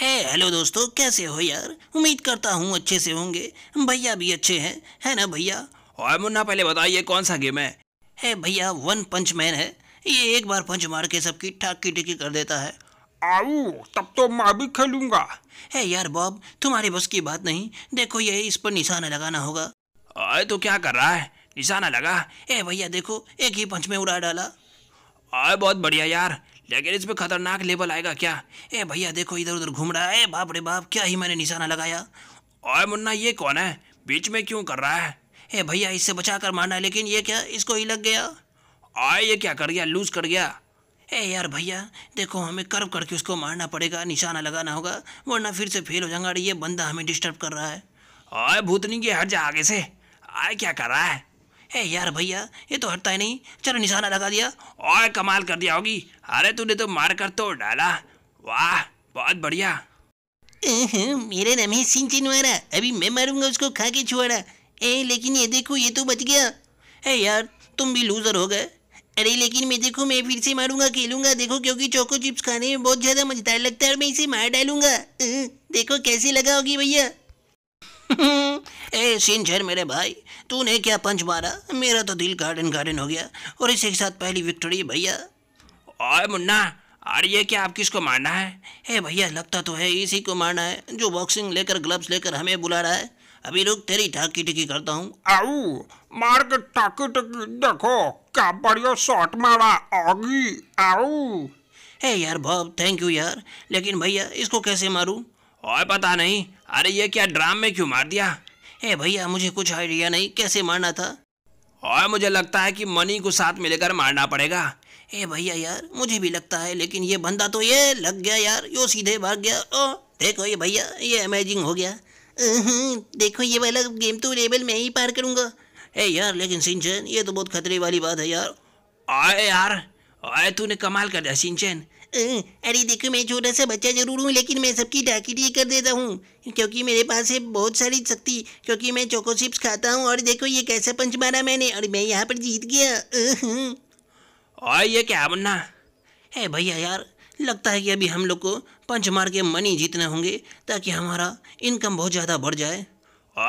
है हेलो दोस्तों कैसे हो यार उम्मीद करता हूँ अच्छे से होंगे भैया भी अच्छे हैं है ना भैया और मुन्ना पहले बताइए कौन सा गेम है है भैया वन पंच मैन है ये एक बार पंच मार के सबकी ठाक की टिकी कर देता है आओ तब तो मैं भी खेलूंगा है यार बॉब तुम्हारी बस की बात नहीं देखो ये इस पर निशाना लगाना होगा आए तो क्या कर रहा है निशाना लगा ए भैया देखो एक ही पंच में उड़ा डाला आए बहुत बढ़िया यार लेकिन इसमें खतरनाक लेवल आएगा क्या ए भैया देखो इधर उधर घूम रहा है ए बाप रे बाप क्या ही मैंने निशाना लगाया और मुन्ना ये कौन है बीच में क्यों कर रहा है ए भैया इससे बचा कर मारना लेकिन ये क्या इसको ही लग गया आए ये क्या कर गया लूज कर गया ए यार भैया देखो हमें कर्व करके उसको मारना पड़ेगा निशाना लगाना होगा वरना फिर से फेल हो अरे ये बंदा हमें डिस्टर्ब कर रहा है आए भूतनी की हट जा आगे से आए क्या कर रहा है ए यार भैया ये तो हटता ही नहीं चलो निशाना लगा दिया और कमाल कर दिया होगी अरे तूने तो मार कर तो डाला वाह बहुत बढ़िया मेरे नाम है सिंह चिनवारा अभी मैं मारूंगा उसको खा के छुआड़ा ए लेकिन ये देखो ये तो बच गया ए यार तुम भी लूजर हो गए अरे लेकिन मैं देखो मैं फिर से मारूंगा खेलूंगा देखो क्योंकि चोको चिप्स खाने में बहुत ज़्यादा मज़ेदार लगता है और मैं इसे मार डालूंगा देखो कैसे लगा होगी भैया ए सिंचर मेरे भाई तूने क्या पंच मारा मेरा तो दिल गार्डन गार्डन हो गया और इसी के साथ पहली विक्ट्री भैया ओए मुन्ना अरे ये क्या आप किसको मारना है ए भैया लगता तो है इसी को मारना है जो बॉक्सिंग लेकर ग्लव्स लेकर हमें बुला रहा है अभी रुक तेरी ठाकी टिकी करता हूँ आऊ मार के ठाकी टिकी देखो क्या बढ़िया शॉट मारा आगी आऊ हे यार बॉब थैंक यू यार लेकिन भैया इसको कैसे मारूँ और पता नहीं अरे ये क्या ड्राम में क्यों मार दिया ए भैया मुझे कुछ आइडिया नहीं कैसे मारना था और मुझे लगता है कि मनी को साथ में लेकर मारना पड़ेगा ए भैया यार मुझे भी लगता है लेकिन ये बंदा तो ये लग गया यार यो सीधे भाग गया ओ देखो ये भैया ये अमेजिंग हो गया देखो ये वाला गेम तो लेवल में ही पार करूँगा ए यार लेकिन सिंचन ये तो बहुत खतरे वाली बात है यार आए यार आए तूने कमाल कर दिया सिंचन अरे देखो मैं छोटा सा बच्चा जरूर हूँ लेकिन मैं सबकी डाकिटी कर देता हूँ क्योंकि मेरे पास है बहुत सारी शक्ति क्योंकि मैं चोको चिप्स खाता हूँ और देखो ये कैसे पंच मारा मैंने और मैं यहाँ पर जीत गया और ये क्या बनना है भैया यार लगता है कि अभी हम लोग को पंच मार के मनी जीतने होंगे ताकि हमारा इनकम बहुत ज़्यादा बढ़ जाए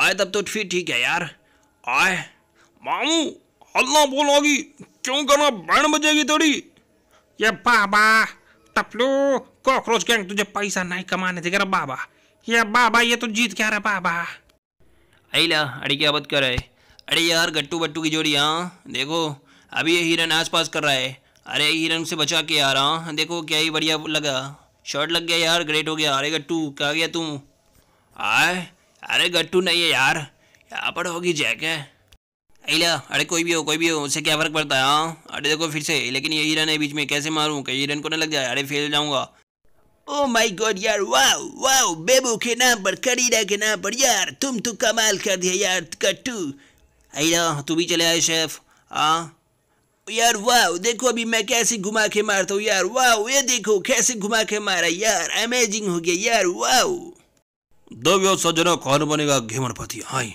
आए तब तो ठीक ठीक है यार आए मामू अल्लाह बोलोगी क्यों करना बैंड बजेगी थोड़ी ये पापा टपलू कॉकरोच गैंग तुझे पैसा नहीं कमाने देगा बाबा ये बाबा ये तो जीत क्या रहा बाबा अला अरे क्या बात कर रहे अरे यार गट्टू बट्टू की जोड़ी हाँ देखो अभी ये हिरन आसपास कर रहा है अरे हिरन से बचा के आ रहा हूँ देखो क्या ही बढ़िया लगा शॉर्ट लग गया यार ग्रेट हो गया अरे गट्टू कहा गया तुम आए अरे गट्टू नहीं है यार यहाँ पर होगी जैक है एलिया अरे कोई भी हो कोई भी हो उससे क्या फ़र्क पड़ता है हाँ अरे देखो फिर से लेकिन ये हिरन है बीच में कैसे मारूं कहीं हिरन को ना लग जाए अरे फेल जाऊंगा ओ माय गॉड यार वाह वाह बेबू के नाम पर करीरा के नाम पर यार तुम तो कमाल कर दिया यार कट्टू अरे तू भी चले आए शेफ हाँ यार वाह देखो अभी मैं कैसे घुमा के मारता हूँ यार वाह ये देखो कैसे घुमा के मारा यार अमेजिंग हो गया यार वाह दो सजनों कौन बनेगा घेमन हाई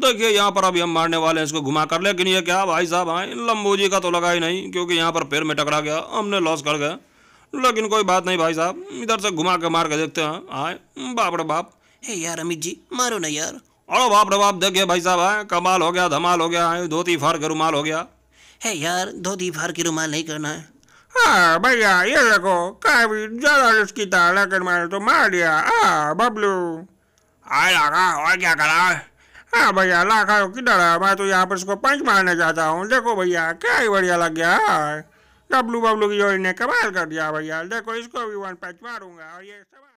देखिए यहाँ पर अभी हम मारने वाले हैं इसको घुमा कर लेकिन ये क्या भाई साहब आए हाँ, जी का तो लगा ही नहीं क्योंकि यहाँ पर पैर में टकरा गया हमने लॉस कर गया लेकिन कोई बात नहीं भाई साहब इधर से घुमा के मार के देखते हैं आए हाँ, बाप रे बाप हे यार अमित जी मारो ना यार अरे बाप रे बाप देखिए भाई साहब आए हाँ, कमाल हो गया धमाल हो गया आए धोती फार के रुमाल हो गया हे यार धोती फार के रुमाल नहीं करना है हाँ भैया ये देखो काफी ज्यादा रिस्की था लेकिन मैंने तो मार दिया हाँ बबलू आए लगा और क्या करा हाँ भैया लाखाओं कि डर है मैं तो यहाँ पर इसको पंच मारने जाता हूँ देखो भैया क्या ही बढ़िया लग गया हाँ। डब्लू बब्लू की जोड़ी ने कमाल कर दिया भैया देखो इसको भी वन पंच मारूंगा और ये